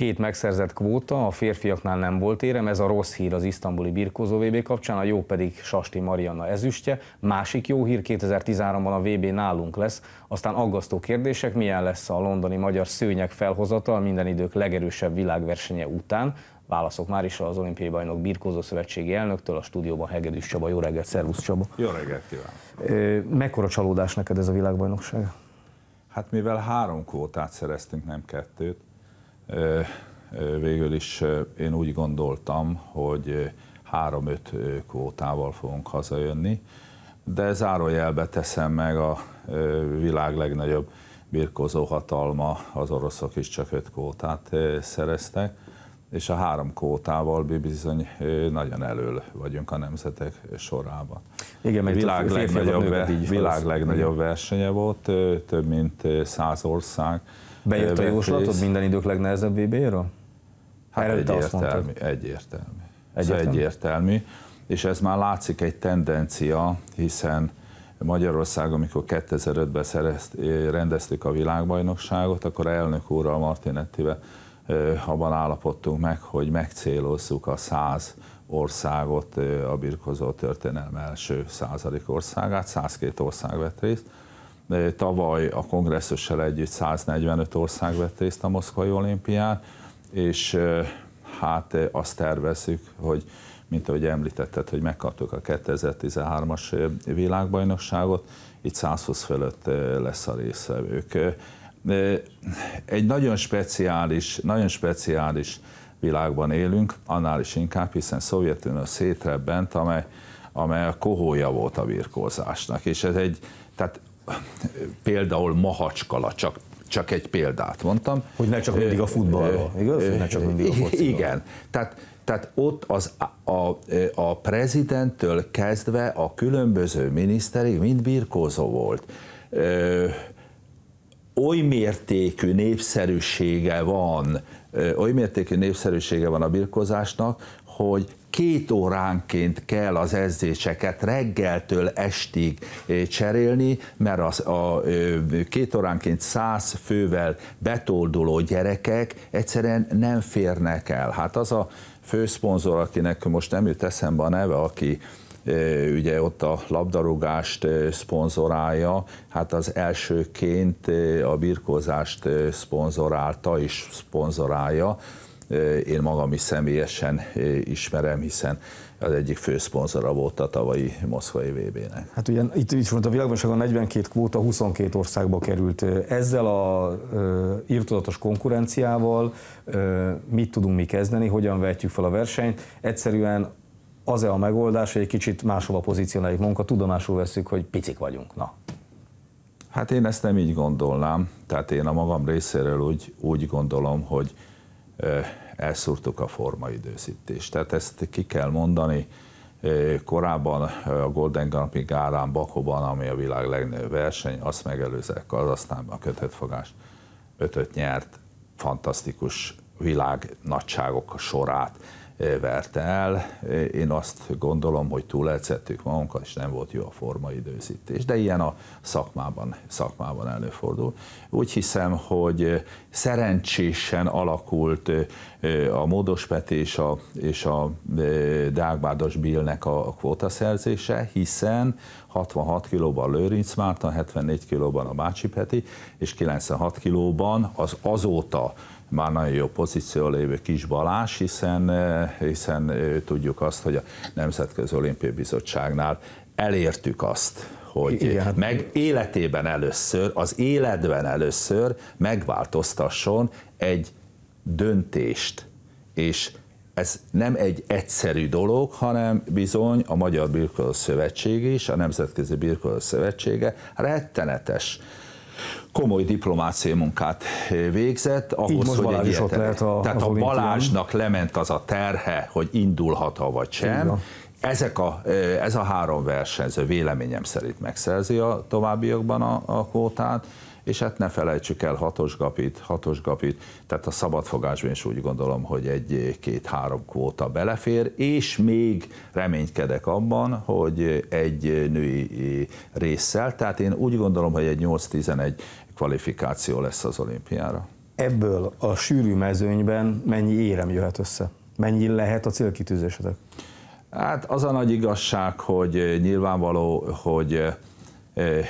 két megszerzett kvóta, a férfiaknál nem volt érem, ez a rossz hír az isztambuli birkózó VB kapcsán, a jó pedig Sasti Marianna ezüstje. Másik jó hír 2013-ban a VB nálunk lesz, aztán aggasztó kérdések, milyen lesz a londoni magyar szőnyek felhozata a minden idők legerősebb világversenye után. Válaszok már is az olimpiai bajnok birkózó szövetségi elnöktől, a stúdióban Hegedűs Csaba. Jó reggelt, szervusz Csaba! Jó reggelt kívánok! Mekkora csalódás neked ez a világbajnokság? Hát mivel három kvótát szereztünk, nem kettőt, végül is én úgy gondoltam, hogy 3-5 kvótával fogunk hazajönni, de zárójelbe teszem meg a világ legnagyobb birkozó hatalma, az oroszok is csak 5 kvótát szereztek, és a három kvótával bizony nagyon elől vagyunk a nemzetek sorában. Igen, mert világ, a legnagyobb, világ legnagyobb versenye volt, több mint száz ország Bejött a jóslatod minden idők legnehezebb VB-ről? Hát Erre egyértelmű, egyértelmű. Szóval egyértelmű. egyértelmű, és ez már látszik egy tendencia, hiszen Magyarország, amikor 2005-ben szerezt, rendezték a világbajnokságot, akkor elnök úrral, Martinettivel abban állapodtunk meg, hogy megcélozzuk a 100 országot, a birkozó történelme első századik országát, 102 ország vett részt, Tavaly a kongresszussal együtt 145 ország vett részt a Moszkvai olimpián, és hát azt tervezzük, hogy mint ahogy említetted, hogy megkaptuk a 2013-as világbajnokságot, itt 120 fölött lesz a részvevők. Egy nagyon speciális, nagyon speciális világban élünk, annál is inkább, hiszen Szovjetunió szétrebbent, amely, amely a kohója volt a virkózásnak. És ez egy, tehát például Mahacskala, csak, csak egy példát mondtam. Hogy ne csak mindig a futballról, igaz? Ne csak mindig a fociról. Igen, tehát, tehát ott az, a, a prezidenttől kezdve a különböző miniszterig mind birkózó volt. Ö, oly mértékű népszerűsége van, oly mértékű népszerűsége van a birkozásnak, hogy két óránként kell az edzéseket reggeltől estig cserélni, mert az, a két óránként száz fővel betolduló gyerekek egyszerűen nem férnek el. Hát az a főszponzor, akinek most nem jut eszembe a neve, aki ugye ott a labdarúgást szponzorálja, hát az elsőként a birkózást szponzorálta és szponzorálja, én magam is személyesen ismerem, hiszen az egyik fő szponzora volt a tavalyi moszkvai VB-nek. Hát ugye itt is volt a világbajnokságon 42 kvóta 22 országba került. Ezzel a e, írtudatos konkurenciával e, mit tudunk mi kezdeni, hogyan vehetjük fel a versenyt? Egyszerűen az-e a megoldás, hogy egy kicsit máshova pozícionáljuk magunkat, tudomásul veszük, hogy picik vagyunk. Na. Hát én ezt nem így gondolnám, tehát én a magam részéről úgy, úgy gondolom, hogy elszúrtuk a formaidőzítést. Tehát ezt ki kell mondani, korábban a Golden Grand Prix gárán Bakóban, ami a világ legnagyobb verseny, azt megelőzek, az aztán a fogás, ötöt nyert, fantasztikus világ nagyságok sorát verte el. Én azt gondolom, hogy túletszettük magunkat, és nem volt jó a formaidőzítés. De ilyen a szakmában, szakmában előfordul. Úgy hiszem, hogy szerencsésen alakult a Módos Peti és a, és a Dágbádos Billnek a kvótaszerzése, hiszen 66 kilóban Lőrinc Márta, 74 kilóban a Bácsi Peti, és 96 kilóban az azóta már nagyon jó pozíció lévő Kis Balázs, hiszen, eh, hiszen eh, tudjuk azt, hogy a Nemzetközi Olimpiai Bizottságnál elértük azt, hogy Igen. Hát- meg életében először, az életben először megváltoztasson egy döntést, és ez nem egy egyszerű dolog, hanem bizony a Magyar birkózó Szövetség is, a Nemzetközi birkózó Szövetsége rettenetes komoly diplomáciai munkát eh, végzett, ahhoz, most hogy Balázs ott lehet a, Tehát a Balázsnak lement az a terhe, hogy indulhat-e vagy sem, ezek a, ez a három versenyző véleményem szerint megszerzi a továbbiakban a, a kvótát, és hát ne felejtsük el hatos gapit, hatos gapit, tehát a szabadfogásban is úgy gondolom, hogy egy-két-három kvóta belefér, és még reménykedek abban, hogy egy női résszel, tehát én úgy gondolom, hogy egy 8-11 kvalifikáció lesz az olimpiára. Ebből a sűrű mezőnyben mennyi érem jöhet össze? Mennyi lehet a célkitűzésedek? Hát az a nagy igazság, hogy eh, nyilvánvaló, hogy eh, eh,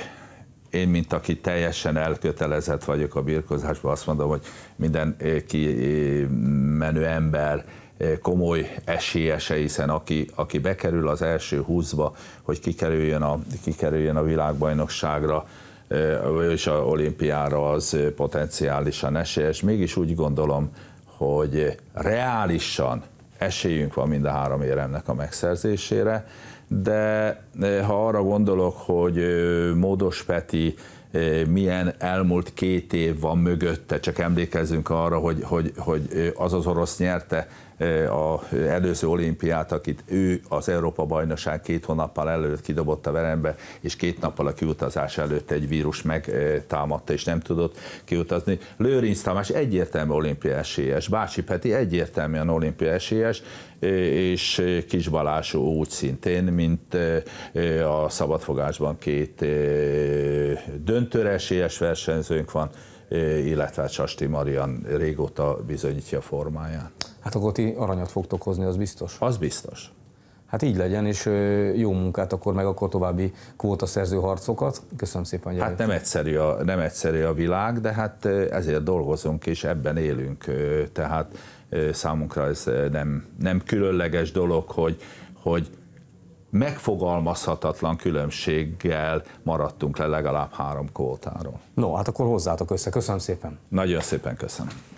én, mint aki teljesen elkötelezett vagyok a birkozásban, azt mondom, hogy minden kimenő ember komoly esélyese, hiszen aki, aki bekerül az első húzba, hogy kikerüljön a, kikerüljön a világbajnokságra, és a olimpiára az potenciálisan esélyes. Mégis úgy gondolom, hogy reálisan esélyünk van mind a három éremnek a megszerzésére, de ha arra gondolok, hogy Módos Peti milyen elmúlt két év van mögötte, csak emlékezzünk arra, hogy, hogy, hogy az az orosz nyerte a előző olimpiát, akit ő az Európa bajnokság két hónappal előtt kidobott a verembe, és két nappal a kiutazás előtt egy vírus megtámadta, és nem tudott kiutazni. Lőrinc Tamás egyértelmű olimpia esélyes, Bácsi Peti egyértelműen olimpia esélyes, és Kis Balázs úgy szintén, mint a szabadfogásban két döntőre esélyes versenyzőnk van, illetve Sasti Marian régóta bizonyítja formáját. Hát akkor ti aranyat fogtok hozni, az biztos. Az biztos. Hát így legyen, és jó munkát akkor meg akkor további kvótaszerző harcokat. Köszönöm szépen. hogy Hát nem egyszerű, a, nem egyszerű a világ, de hát ezért dolgozunk és ebben élünk. Tehát számunkra ez nem, nem különleges dolog, hogy, hogy megfogalmazhatatlan különbséggel maradtunk le legalább három kvótáról. No, hát akkor hozzátok össze. Köszönöm szépen. Nagyon szépen köszönöm.